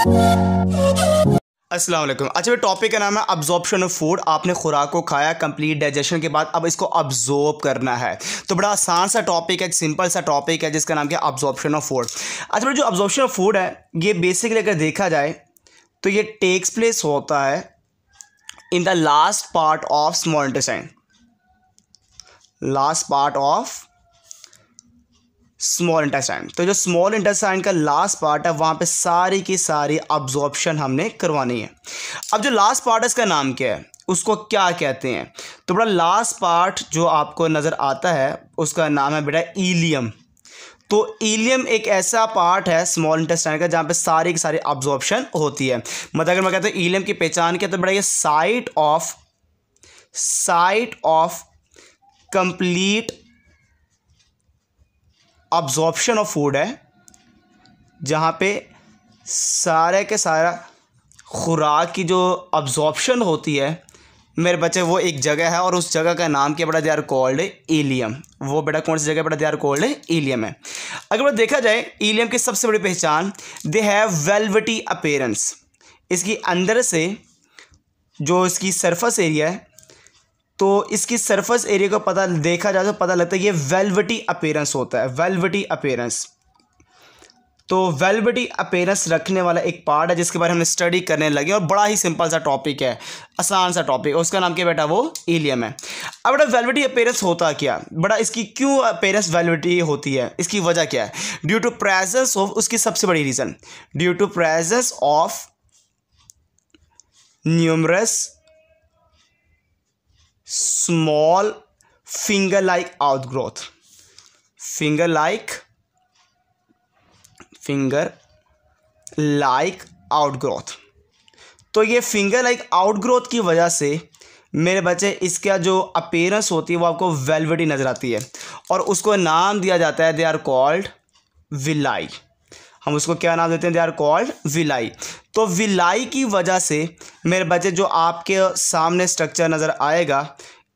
अस्सलाम वालेकुम अच्छा भाई टॉपिक का नाम है अब्जॉर्प्शन ऑफ फूड आपने खुराक को खाया कंप्लीट डाइजेशन के बाद अब इसको अब्जॉर्ब करना है तो बड़ा आसान सा टॉपिक है एक सिंपल सा टॉपिक है जिसका नाम क्या अब्जॉर्प्शन ऑफ फूड अच्छा भाई जो अब्जॉर्प्शन ऑफ फूड है ये बेसिकली अगर देखा जाए तो ये टेक्स प्लेस होता है in the last part of small intestine last part of small intestine तो जो स्मॉल इंटेस्टाइन का लास्ट पार्ट है वहाँ पे सारी की सारी ऑब्जॉर्बशन हमने करवानी है अब जो लास्ट पार्ट है इसका नाम क्या है उसको क्या कहते हैं तो बड़ा लास्ट पार्ट जो आपको नज़र आता है उसका नाम है बेटा ईलियम तो ईलियम एक ऐसा पार्ट है स्मॉल इंटेस्टाइन का जहाँ पे सारी की सारी ऑब्जॉर्बशन होती है मतलब अगर मैं कहता हूँ ईलियम की पहचान क्या तो बड़ा ये site of site of complete absorption of food है जहाँ पे सारे के सारा खुराक की जो अब्जॉर्प्शन होती है मेरे बच्चे वो एक जगह है और उस जगह का नाम क्या बड़ा दे आर कॉल्ड एलियम वो बेटा कौन सी जगह बड़ा दे आर कॉल्ड एलियम है अगर बड़ा देखा जाए एलियम की सबसे बड़ी पहचान दे हैव वेलवटी अपेयरेंस इसकी अंदर से जो इसकी सरफस एरिया है तो इसकी सरफेस एरिया का पता देखा जाए तो पता लगता है ये वेलवटी अपेयरेंस होता है वेलवटी अपेयरेंस तो वेलवटी अपेयरेंस रखने वाला एक पार्ट है जिसके बारे में स्टडी करने लगे और बड़ा ही सिंपल सा टॉपिक है आसान सा टॉपिक उसका नाम क्या बेटा वो एलियम है अब बेटा वेलवटी अपेयरेंस होता क्या बड़ा इसकी क्यों अपेयरेंस वेलवटी होती है इसकी वजह क्या है ड्यू टू प्रेजेंस ऑफ उसकी सबसे बड़ी reason due to presence of numerous small finger like outgrowth finger like finger like growth तो ये फिंगर लाइक ग्रोथ की वजह से मेरे बच्चे इसका जो अपेयरेंस होती है वो आपको वेलवेटी नज़र आती है और उसको नाम दिया जाता है दे आर कॉल्ड विलाई हम उसको क्या नाम देते हैं दे आर कॉल्ड विलाई तो विलाई की वजह से मेरे बच्चे जो आपके सामने स्ट्रक्चर नज़र आएगा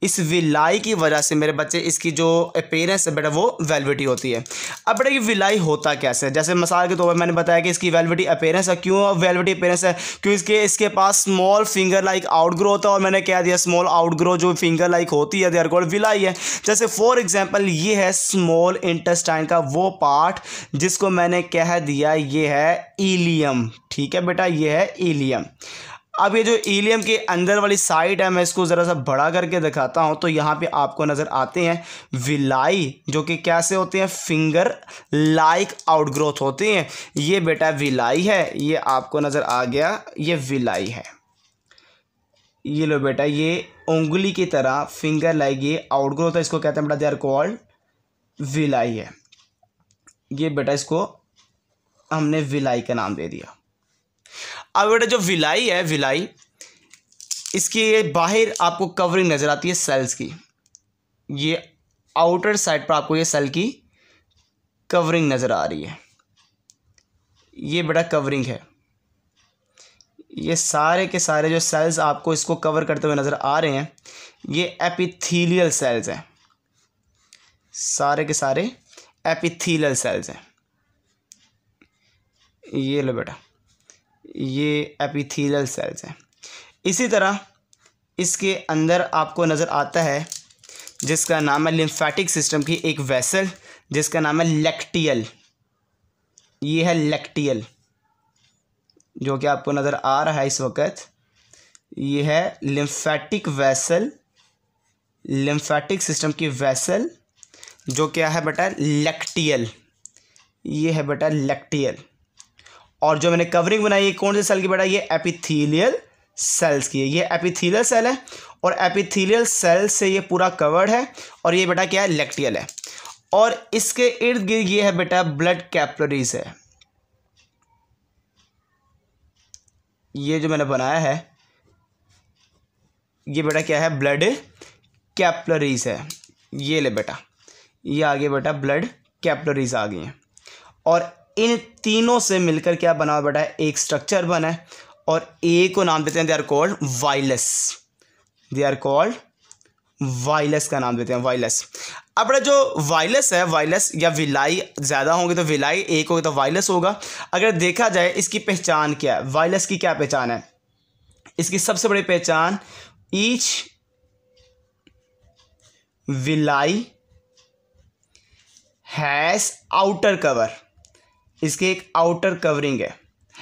इस विलाई की वजह से मेरे बच्चे इसकी जो अपेयरेंस है बेटा वो वेलविटी होती है अब बेटा ये विलाई होता कैसे जैसे मिसाल के तौर पर मैंने बताया कि इसकी वेलविटी अपेयरेंस है क्यों वेलविटी अपेयरेंस है क्योंकि इसके इसके पास small finger like out grow होता है और मैंने कह दिया स्मॉल आउट ग्रो जो फिंगर लाइक होती है देर कॉल्ड विलाई है जैसे फॉर एग्जाम्पल ये है स्मॉल इंटेस्टाइन का वो पार्ट जिसको मैंने कह दिया ये है ईलियम ठीक है बेटा ये है ईलियम अब ये जो ईलियम के अंदर वाली साइड है मैं इसको ज़रा सा बड़ा करके दिखाता हूँ तो यहाँ पे आपको नज़र आते हैं विलाई जो कि कैसे होते हैं फिंगर लाइक आउटग्रोथ होते हैं ये बेटा विलाई है ये आपको नज़र आ गया ये विलाई है ये लो बेटा ये उंगली की तरह फिंगर लाइक ये आउटग्रोथ है इसको कहते हैं बेटा दे आर कॉल्ड विलाई है ये बेटा इसको हमने विलाई का नाम दे दिया अब बेटा जो विलाई है विलाई इसकी ये बाहर आपको कवरिंग नज़र आती है सेल्स की ये आउटर साइड पर आपको ये सेल की कवरिंग नज़र आ रही है ये बड़ा कवरिंग है ये सारे के सारे जो सेल्स आपको इसको कवर करते हुए नज़र आ रहे हैं ये एपिथीलियल सेल्स हैं सारे के सारे एपिथीलियल सेल्स हैं ये लो बेटा ये एपिथीलियल सेल्स हैं इसी तरह इसके अंदर आपको नज़र आता है जिसका नाम है लिम्फेटिक सिस्टम की एक वेसल जिसका नाम है लेक्टियल ये है लेक्टियल जो कि आपको नज़र आ रहा है इस वक्त ये है लिम्फेटिक वेसल लिम्फेटिक सिस्टम की वेसल जो क्या है बेटा लेक्टियल ये है बेटा लेक्टियल और जो मैंने कवरिंग बनाई है कौन से सेल की बेटा ये एपिथीलियल सेल्स की है ये एपिथीलियल सेल है और एपिथीलियल सेल से ये पूरा कवर्ड है और ये बेटा क्या है लेक्टियल है और इसके इर्द गिर्द ये है बेटा ब्लड कैपलरीज है ये जो मैंने बनाया है ये बेटा क्या है ब्लड कैपलरीज है ये ले बेटा ये आगे बेटा ब्लड कैपलरीज आ गई हैं और इन तीनों से मिलकर क्या बना बेटा है एक स्ट्रक्चर बना है और ए को नाम देते हैं they are called villus they are called villus का नाम देते हैं वाइलस अब जो वायलस है वायलस या विलाई ज़्यादा होंगे तो विलाई एक होगी तो वायलस होगा अगर देखा जाए इसकी पहचान क्या है वाइलस की क्या पहचान है इसकी सबसे बड़ी पहचान each villi has outer cover इसकी एक आउटर कवरिंग है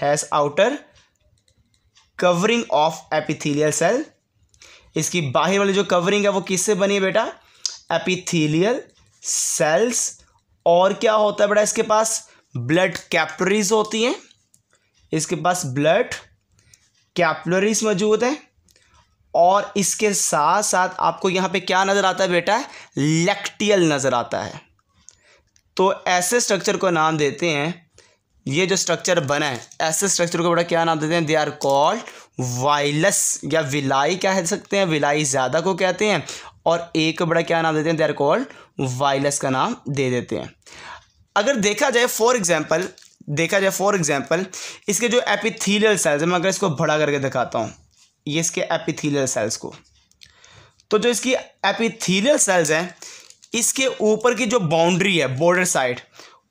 has outer covering of epithelial cell इसकी बाहर वाली जो कवरिंग है वो किससे बनी है बेटा एपिथेलियल सेल्स और क्या होता है बेटा इसके पास ब्लड कैपलरीज होती हैं इसके पास ब्लड कैपलरीज मौजूद हैं और इसके साथ साथ आपको यहाँ पे क्या नज़र आता है बेटा लेक्टियल नज़र आता है तो ऐसे स्ट्रक्चर को नाम देते हैं ये जो स्ट्रक्चर बना है ऐसे स्ट्रक्चर को बड़ा क्या नाम देते हैं दे आर कॉल्ड वायलस या विलाई कह सकते हैं विलाई ज़्यादा को कहते हैं और एक को बड़ा क्या नाम देते हैं दे आर कॉल्ड वायलस का नाम दे देते हैं अगर देखा जाए फॉर एग्जाम्पल देखा जाए फॉर एग्जाम्पल इसके जो एपिथीलियल सेल्स मैं अगर इसको बड़ा करके दिखाता हूँ ये इसके एपिथीलियल सेल्स को तो जो इसकी एपिथीलियल सेल्स हैं इसके ऊपर की जो बाउंड्री है बॉर्डर साइड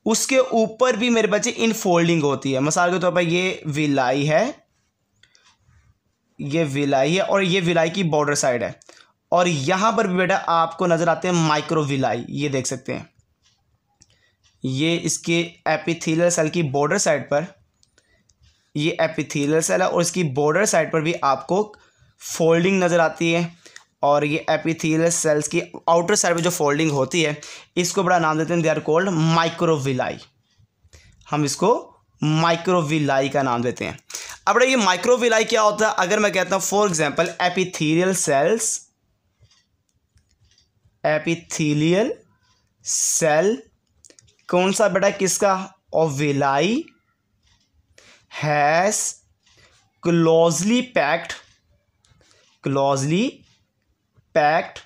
उसके ऊपर भी मेरे बच्चे इन फोल्डिंग होती है मिसाल के तौर तो पर ये विलाई है ये विलाई है और ये विलाई की बॉर्डर साइड है और यहां पर भी बेटा आपको नज़र आते हैं माइक्रो विलाई ये देख सकते हैं ये इसके एपिथेलियल सेल की बॉर्डर साइड पर ये एपिथेलियल सेल है और इसकी बॉर्डर साइड पर भी आपको फोल्डिंग नज़र आती है और ये एपिथील सेल्स की आउटर साइड में जो फोल्डिंग होती है इसको बड़ा नाम देते हैं दे आर कोल्ड माइक्रोविलाई हम इसको माइक्रोविलाई का नाम देते हैं अब ये माइक्रोविलाई क्या होता है अगर मैं कहता हूं for example epithelial cells epithelial cell कौन सा बेटा किसका villi has closely packed closely packed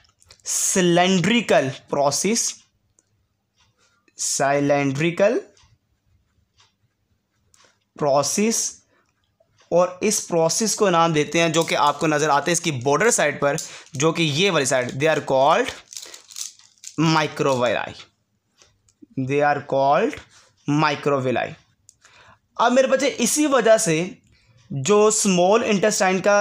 cylindrical process cylindrical process और इस प्रोसेस को नाम देते हैं जो कि आपको नज़र आते हैं इसकी बॉर्डर साइड पर जो कि ये वाली side they are called microvilli they are called microvilli अब मेरे बच्चे इसी वजह से जो स्मॉल इंटेस्टाइन का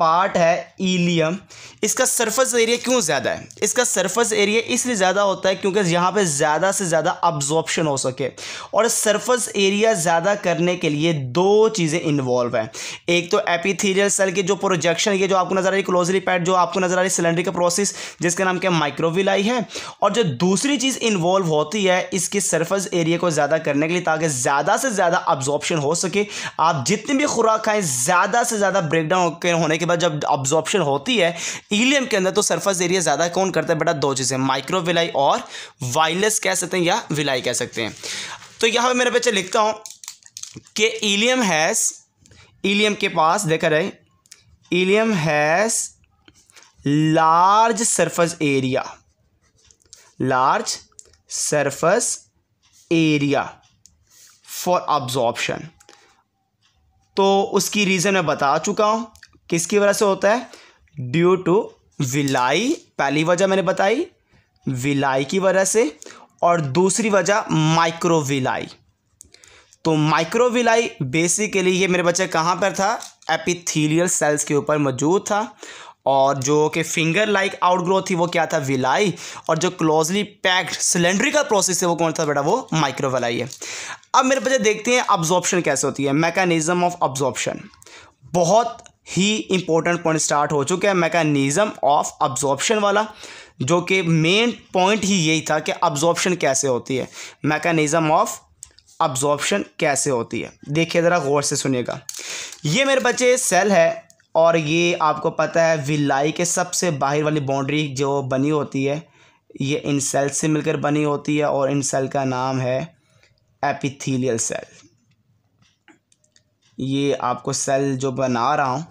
पार्ट है ईलियम इसका सरफेस एरिया क्यों ज़्यादा है इसका सरफेस एरिया इसलिए ज़्यादा होता है क्योंकि यहाँ पे ज़्यादा से ज़्यादा अब्जॉर्प्शन हो सके और सरफेस एरिया ज़्यादा करने के लिए दो चीज़ें इन्वॉल्व हैं एक तो एपिथीरियल सेल की जो प्रोजेक्शन ये जो आपको नज़र आ रही क्लोजरी पैड जो आपको नज़र आ रही सिलेंडर का प्रोसेस जिसका नाम क्या माइक्रोविलाई है और जो दूसरी चीज़ इन्वॉल्व होती है इसके सर्फस एरिया को ज़्यादा करने के लिए ताकि ज़्यादा से ज़्यादा अब्जॉर्प्शन हो सके आप जितनी भी खुराक खाएँ ज़्यादा से ज़्यादा ब्रेकडाउन होने के बाद जब ऑब्जॉर्प्शन होती है ईलियम के अंदर तो सरफस एरिया ज़्यादा कौन करता है बेटा दो चीज़ें माइक्रोविलाई और वायरलेस कह सकते हैं या विलाई कह सकते हैं तो यहाँ पर मेरे बच्चे लिखता हूँ कि ईलियम हैज़ ईलियम के पास देखा रहे ileum has large surface area large surface area for absorption तो उसकी रीज़न मैं बता चुका हूँ किसकी वजह से होता है ड्यू टू विलाई पहली वजह मैंने बताई विलाई की वजह से और दूसरी वजह माइक्रोविलाई तो माइक्रोविलाई बेसिकली ये मेरे बच्चे कहाँ पर था एपिथीलियल सेल्स के ऊपर मौजूद था और जो कि फिंगर लाइक आउटग्रोथ थी वो क्या था विलाई और जो क्लोजली पैक्ड सिलेंड्रिकल प्रोसेस है वो कौन था बेटा वो माइक्रोविलाई है अब मेरे बच्चे देखते हैं अब्जॉर्प्शन कैसे होती है मैकेनिज्म ऑफ अब्जॉर्प्शन बहुत ही इंपॉर्टेंट पॉइंट स्टार्ट हो चुके हैं मैकेनिज़्म ऑफ अब्जॉर्प्शन वाला जो कि मेन पॉइंट ही यही था कि अब्जॉर्प्शन कैसे होती है मैकेनिज़्म ऑफ अब्जॉर्प्शन कैसे होती है देखिए ज़रा गौर से सुनिएगा ये मेरे बच्चे सेल है और ये आपको पता है विलाई के सबसे बाहर वाली बाउंड्री जो बनी होती है ये इन सेल से मिलकर बनी होती है और इन सेल का नाम है एपिथीलियल सेल ये आपको सेल जो बना रहा हूँ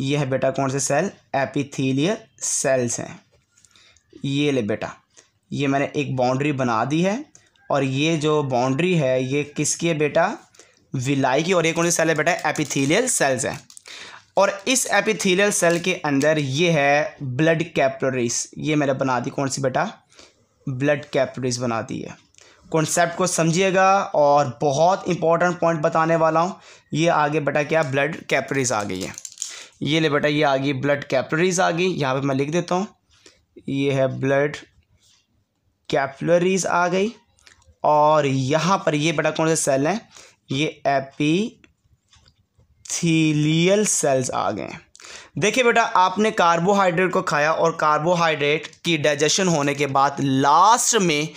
ये है बेटा कौन से सेल एपिथीलियल सेल्स हैं ये ले बेटा ये मैंने एक बाउंड्री बना दी है और ये जो बाउंड्री है ये किसकी है बेटा विलाई की और ये कौन सी सेल है बेटा एपिथीलियल सेल्स हैं और इस एपिथीलियल सेल के अंदर ये है ब्लड कैपलरीज ये मैंने बना दी कौन सी बेटा ब्लड कैपलरीज बना दी है कॉन्सेप्ट को समझिएगा और बहुत इंपॉर्टेंट पॉइंट बताने वाला हूँ ये आगे बेटा क्या ब्लड कैपरीज आ गई है ये ले बेटा ये आ गई ब्लड कैपलरीज आ गई यहाँ पे मैं लिख देता हूँ ये है ब्लड कैपलरीज आ गई और यहाँ पर ये बेटा कौन से सेल हैं ये एपीथीलियल सेल्स आ गए हैं देखिए बेटा आपने कार्बोहाइड्रेट को खाया और कार्बोहाइड्रेट की डाइजेशन होने के बाद लास्ट में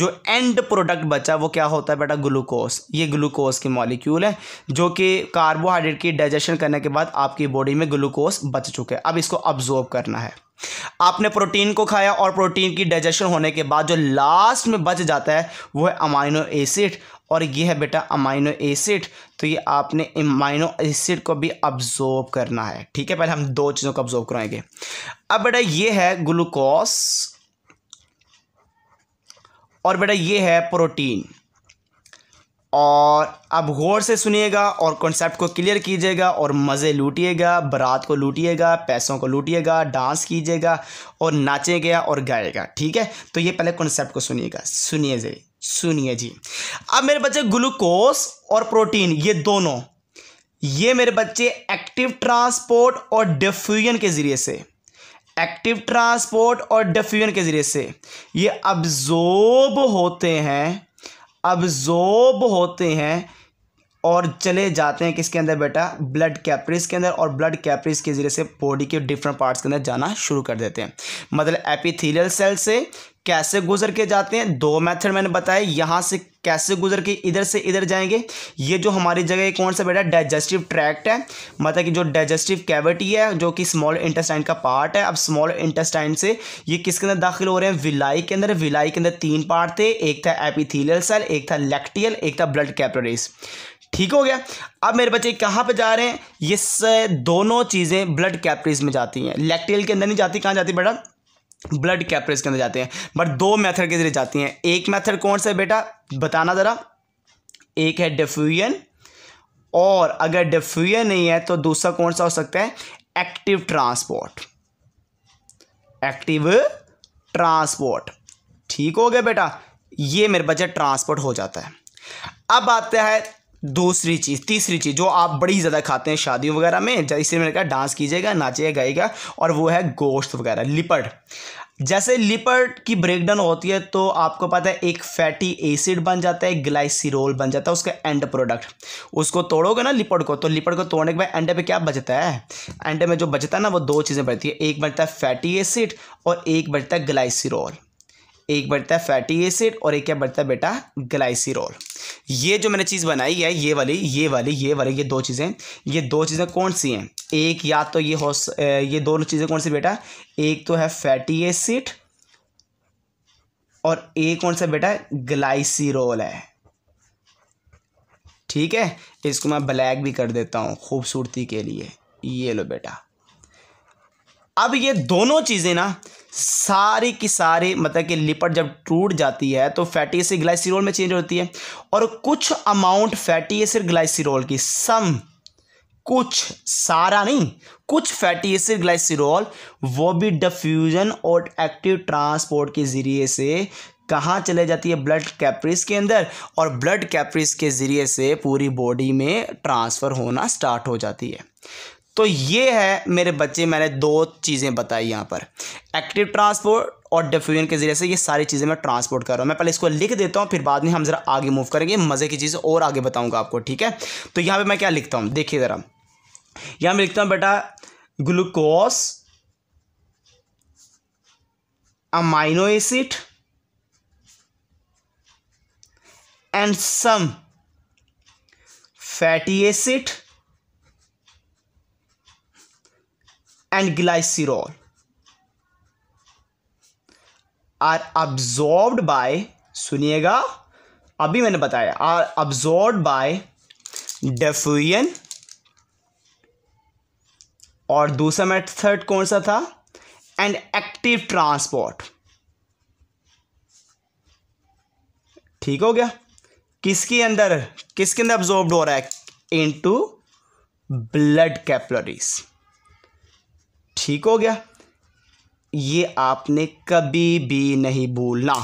जो एंड प्रोडक्ट बचा वो क्या होता है बेटा ग्लूकोज ये ग्लूकोज की मॉलिक्यूल है जो कि कार्बोहाइड्रेट की डाइजेशन करने के बाद आपकी बॉडी में ग्लूकोज बच चुके हैं अब इसको अब्जॉर्ब करना है आपने प्रोटीन को खाया और प्रोटीन की डाइजेशन होने के बाद जो लास्ट में बच जाता है वो है अमाइनो एसिड और ये है बेटा अमाइनो एसिड तो ये आपने अमाइनो एसिड को भी अब्जॉर्ब करना है ठीक है पहले हम दो चीज़ों को अब्जॉर्ब कराएंगे अब बेटा ये है ग्लूकोस और बेटा ये है प्रोटीन और अब गौर से सुनिएगा और कॉन्सेप्ट को क्लियर कीजिएगा और मज़े लूटिएगा बारात को लूटिएगा पैसों को लूटिएगा डांस कीजिएगा और नाचेगा और गाएगा ठीक है तो ये पहले कॉन्सेप्ट को सुनिएगा सुनिए जी सुनिए जी अब मेरे बच्चे ग्लूकोस और प्रोटीन ये दोनों ये मेरे बच्चे एक्टिव ट्रांसपोर्ट और डिफ्यूजन के ज़रिए से एक्टिव ट्रांसपोर्ट और डिफ्यूजन के ज़रिए से ये अब्जोर्ब होते हैं अब्जोर्ब होते हैं और चले जाते हैं किसके अंदर बेटा ब्लड कैपरीज के अंदर और ब्लड कैपरीज के ज़रिए से बॉडी के डिफरेंट पार्ट्स के अंदर जाना शुरू कर देते हैं मतलब एपिथेलियल सेल से कैसे गुजर के जाते हैं दो मेथड मैंने बताया यहाँ से कैसे गुजर के इधर से इधर जाएंगे ये जो हमारी जगह कौन सा बेटा डाइजेस्टिव ट्रैक्ट है मतलब कि जो डाइजेस्टिव कैविटी है जो कि स्मॉल इंटेस्टाइन का पार्ट है अब स्मॉल इंटेस्टाइन से ये किसके अंदर दाखिल हो रहे हैं विलाई के अंदर विलाई के अंदर तीन पार्ट थे एक था एपिथीलियल सेल एक था लेक्टियल एक था ब्लड कैपलरीज ठीक हो गया अब मेरे बच्चे कहाँ पे जा रहे हैं ये दोनों चीज़ें ब्लड कैपरीज में जाती हैं लेक्टियल के अंदर नहीं जाती कहाँ जाती बेटा ब्लड कैपरेज के अंदर जाते हैं बट दो मेथड के जरिए जाती हैं एक मेथड कौन सा है बेटा बताना ज़रा एक है डिफ्यूजन और अगर डिफ्यूजन नहीं है तो दूसरा कौन सा हो सकता है एक्टिव ट्रांसपोर्ट एक्टिव ट्रांसपोर्ट ठीक हो गया बेटा ये मेरे बच्चे ट्रांसपोर्ट हो जाता है अब आता है दूसरी चीज़ तीसरी चीज़ जो आप बड़ी ज़्यादा खाते हैं शादी वगैरह में जैसे मैंने कहा डांस कीजिएगा नाचिएगा गाएगा और वो है गोश्त वगैरह लिपट जैसे लिपट की ब्रेकडाउन होती है तो आपको पता है एक फैटी एसिड बन जाता है ग्लाइसिरोल बन जाता है उसका एंड प्रोडक्ट उसको तोड़ोगे ना लिपट को तो लिपट को तोड़ने के बाद एंड पे क्या बचता है एंड में जो बचता है ना वो दो चीज़ें बचती है एक बचता है फैटी एसिड और एक बचता है ग्लाइसिरोल एक बढ़ता है फैटी एसिड और एक क्या बढ़ता है बेटा ग्लाइसिरोल ये जो मैंने चीज़ बनाई है ये वाली ये वाली ये वाली ये दो चीज़ें ये दो चीज़ें कौन सी हैं एक या तो ये हो ये दोनों चीज़ें कौन सी बेटा एक तो है फैटी एसिड और एक कौन सा बेटा ग्लाइसिरोल है ठीक है इसको मैं ब्लैक भी कर देता हूँ खूबसूरती के लिए ये लो बेटा अब ये दोनों चीज़ें ना सारी की सारी मतलब कि लिपट जब टूट जाती है तो फैटी एसिड ग्लाइसिरोल में चेंज होती है और कुछ अमाउंट फैटी एसिड ग्लाइसिरोल की सम कुछ सारा नहीं कुछ फैटी एसिड ग्लाइसिरोल वो भी डिफ्यूजन और एक्टिव ट्रांसपोर्ट के ज़रिए से कहाँ चले जाती है ब्लड कैप्रिस के अंदर और ब्लड कैप्रिस के ज़रिए से पूरी बॉडी में ट्रांसफ़र होना स्टार्ट हो जाती है तो ये है मेरे बच्चे मैंने दो चीज़ें बताई यहाँ पर एक्टिव ट्रांसपोर्ट और डिफ्यूजन के ज़रिए से ये सारी चीज़ें मैं ट्रांसपोर्ट कर रहा हूँ मैं पहले इसको लिख देता हूँ फिर बाद में हम ज़रा आगे मूव करेंगे मज़े की चीज़ और आगे बताऊँगा आपको ठीक है तो यहाँ पर मैं क्या लिखता हूँ देखिए ज़रा यहाँ मैं लिखता हूँ बेटा glucose amino acid and some fatty acid and glycerol are absorbed by सुनिएगा अभी मैंने बताया आर absorbed by diffusion और दूसरा मेथड कौन सा था एंड एक्टिव ट्रांसपोर्ट ठीक हो गया किसके अंदर किसके अंदर ऑब्जॉर्ब हो रहा है इनटू ब्लड कैपलरीज़ ठीक हो गया ये आपने कभी भी नहीं भूलना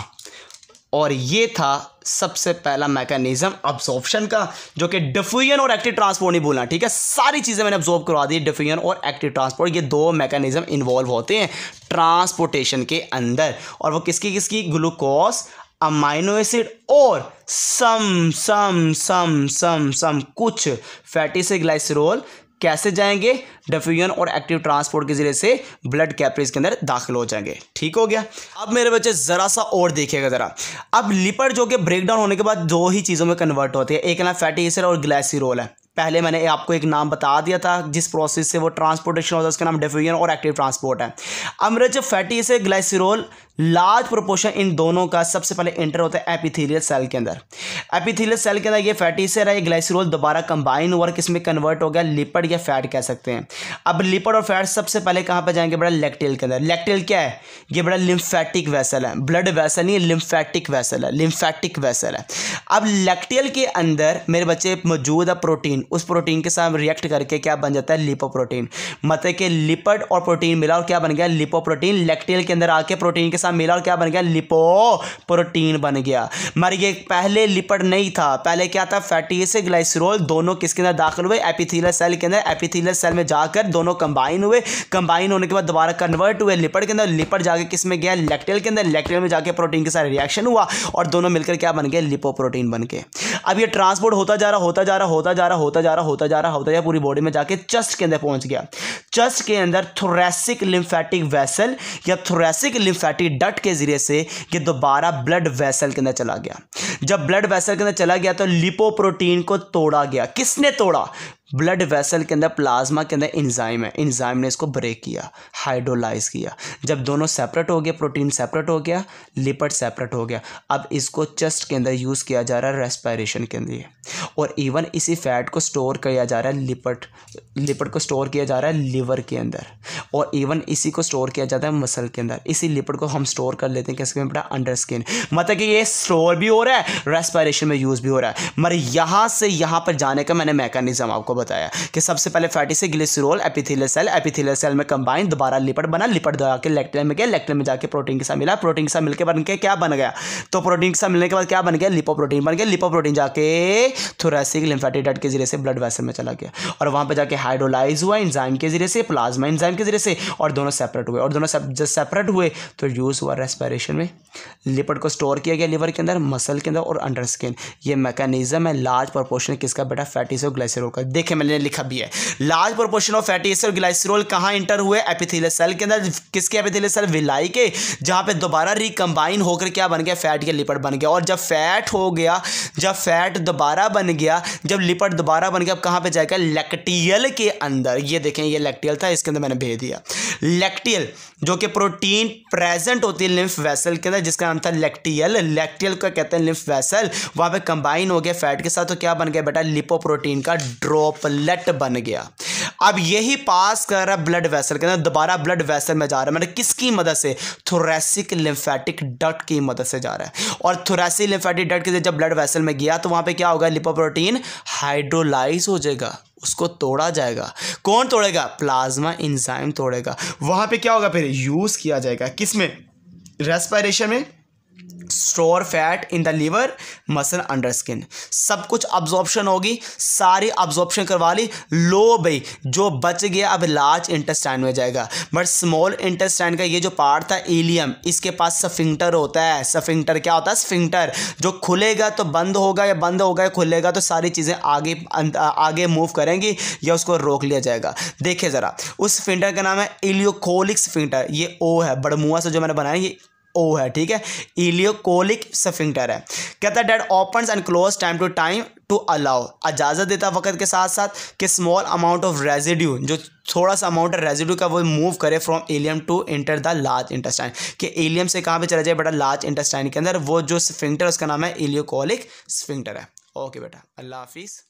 और ये था सबसे पहला मैकेनिज्म अब्सॉर्प्शन का जो कि डिफ्यूजन और एक्टिव ट्रांसपोर्ट नहीं भूलना ठीक है सारी चीज़ें मैंने अब्सॉर्ब करवा दी डिफ्यूजन और एक्टिव ट्रांसपोर्ट ये दो मैकेनिज्म इन्वॉल्व होते हैं ट्रांसपोर्टेशन के अंदर और वो किसकी किसकी ग्लूकोज अमाइनो एसिड और सम सम सम सम सम कुछ फैटी से ग्लाइसरोल कैसे जाएंगे डिफ्यूजन और एक्टिव ट्रांसपोर्ट के जरिए से ब्लड कैपरीज के अंदर दाखिल हो जाएंगे ठीक हो गया अब मेरे बच्चे ज़रा सा और देखिएगा ज़रा अब लिपर जो कि ब्रेकडाउन होने के बाद दो ही चीज़ों में कन्वर्ट होते हैं एक ना फैटी एसिड और ग्लाइसिरोल है पहले मैंने आपको एक नाम बता दिया था जिस प्रोसेस से वो ट्रांसपोर्टेशन होता है उसका नाम डिफ्यूजन और एक्टिव ट्रांसपोर्ट है अमृत फैटी से ग्लाइसिरोल लार्ज प्रोपोर्शन इन दोनों का सबसे पहले इंटर होता है एपिथीलियल सेल के अंदर एपिथीलियल सेल के अंदर ये फैटी से रहा है ग्लाइसिरोल दोबारा कंबाइन हुआ किस में कन्वर्ट हो गया लिपड या फैट कह सकते हैं अब लिपड और फैट सबसे पहले कहाँ पर जाएंगे बड़ा लेक्टेल के अंदर लेक्टेल क्या है ये बड़ा लिम्फैटिक वैसल है ब्लड वैसल नहीं लिम्फैटिक वैसल है लिम्फैटिक वैसल है अब लेक्टेल के अंदर मेरे बच्चे मौजूद है प्रोटीन उस प्रोटीन के साथ रिएक्ट करके क्या बन जाता है लिपोप्रोटीन मतलब कि लिपड और प्रोटीन मिला और क्या बन गया लिपोप्रोटीन लेक्टेल के अंदर आके प्रोटीन के साथ मिला और क्या बन गया लिपो प्रोटीन बन गया मर ये पहले लिपड नहीं था पहले क्या था फैटी से ग्लाइसरोल दोनों किसके अंदर दाखिल हुए एपिथिल सेल के अंदर एपिथिल सेल में जाकर दोनों कंबाइन हुए कंबाइन होने के बाद दोबारा कन्वर्ट हुए लिपड के अंदर लिपड जाके किस में गया लेक्टेल के अंदर लेक्टेल में जाके प्रोटीन के साथ रिएक्शन हुआ और दोनों मिलकर क्या बन गया लिपोप्रोटीन बन के अब ये ट्रांसपोर्ट होता जा रहा होता जा रहा होता जा रहा होता होता जा रहा होता जा रहा होता जा पूरी बॉडी में जाके चस्ट के अंदर पहुंच गया चस्ट के अंदर थोरेसिक लिम्फेटिक वैसल या थोरेसिक लिम्फेटिक डट के जरिए से ये दोबारा ब्लड वैसल के अंदर चला गया जब ब्लड वैसल के अंदर चला गया तो लिपोप्रोटीन को तोड़ा गया किसने तोड़ा ब्लड वेसल के अंदर प्लाज्मा के अंदर इंजाइम है इंजाइम ने इसको ब्रेक किया हाइड्रोलाइज किया जब दोनों सेपरेट हो गया प्रोटीन सेपरेट हो गया लिपट सेपरेट हो गया अब इसको चेस्ट के अंदर यूज़ किया जा रहा है रेस्पायरेशन के लिए और इवन इसी फैट को स्टोर किया जा रहा है लिपट लिपट को स्टोर किया जा रहा है लिवर के अंदर और इवन इसी को स्टोर किया जाता है मसल के अंदर इसी लिपट को हम स्टोर कर लेते हैं में बड़ा अंडर स्किन मतलब कि ये स्टोर भी हो रहा है रेस्पायरेशन में यूज़ भी हो रहा है मगर यहाँ से यहाँ पर जाने का मैंने मैकानिज़म आपको बताया कि सबसे पहले फैटी से glycerol epithelial cell epithelial cell में कंबाइन दोबारा लिपट बना लिपट दबा के लेक्टिन में गया लेक्टिन में जाकर प्रोटीन के साथ मिला प्रोटीन के साथ मिलकर बन के क्या बन गया तो प्रोटीन के साथ मिलने के बाद क्या बन गया लिपो प्रोटीन बन गया लिपो प्रोटीन जाके थोरेसिक लिम्फेटिक डट के जरिए से ब्लड वैसल में चला गया और वहाँ पर जाकर हाइड्रोलाइज हुआ इंजाइम के जरिए से प्लाज्मा इंजाइम के जरिए से और दोनों सेपरेट हुए और दोनों जब सेपरेट हुए तो यूज़ हुआ रेस्पिरेशन में लिपट को स्टोर किया गया लिवर के अंदर मसल के अंदर और अंडर स्किन ये मैकेनिज्म है लार्ज प्रोपोर्शन किसका बेटा फैटी से ग्लाइसरोल का देखें देखिए मैंने लिखा भी है large proportion of fatty acid और ग्लाइसरोल कहाँ इंटर हुए एपिथेलियल सेल के अंदर किसके एपिथेलियल सेल विलाई के जहाँ पे दोबारा रिकम्बाइन होकर क्या बन गया फैट के लिपट बन गया और जब फैट हो गया जब फैट दोबारा बन गया जब लिपट दोबारा बन गया अब कहाँ पर जाएगा लेक्टियल के अंदर ये देखें ये लेक्टियल था इसके अंदर मैंने भेज दिया लेक्टियल जो कि प्रोटीन प्रेजेंट होती है लिम्फ वैसल के अंदर जिसका नाम था लेक्टियल लेक्टियल का कहते हैं लिम्फ वैसल वहाँ पे कंबाइन हो गया फैट के साथ तो क्या बन गया बेटा लिपोप्रोटीन का ड्रॉप पाइपलेट बन गया अब यही पास कर रहा है ब्लड वेसल के अंदर दोबारा ब्लड वेसल में जा रहा है मतलब किसकी मदद से थोरेसिक लिम्फेटिक डट की मदद से जा रहा है और थोरेसिक लिम्फेटिक डट के जब ब्लड वेसल में गया तो वहाँ पे क्या होगा लिपोप्रोटीन हाइड्रोलाइज हो जाएगा उसको तोड़ा जाएगा कौन तोड़ेगा प्लाज्मा इंजाइम तोड़ेगा वहाँ पर क्या होगा फिर यूज़ किया जाएगा किस में रेस्पायरेशन में store fat in the liver muscle under skin सब कुछ अब्जॉर्प्शन होगी सारी अब्जॉर्प्शन करवा ली लो भाई जो बच गया अब लार्ज इंटेस्टाइन में जाएगा बट स्मॉल इंटेस्टाइन का ये जो पार्ट था एलियम इसके पास सफिंगटर होता है सफिंगटर क्या होता है स्फिंगटर जो खुलेगा तो बंद होगा या बंद होगा या खुलेगा तो सारी चीज़ें आगे आगे मूव करेंगी या उसको रोक लिया जाएगा देखिए ज़रा उस फिंटर का नाम है एलियोकोलिक्स फिंटर ये ओ है बड़मुआ से जो मैंने बनाया ये ओ है ठीक है इलियोकोलिक सफिंगटर है कहता है that open and close time to time to allow इजाज़त देता वक्त के साथ साथ कि स्मॉल अमाउंट ऑफ रेजिड्यू जो थोड़ा सा अमाउंट है रेजिड्यू का वो मूव करे from ileum to enter the large intestine कि एलियम से कहाँ पे चला जाए बेटा लार्ज इंटेस्टाइन के अंदर वो जो स्फिंगटर उसका नाम है इलियोकोलिक स्फिंगटर है ओके बेटा अल्लाह हाफिज़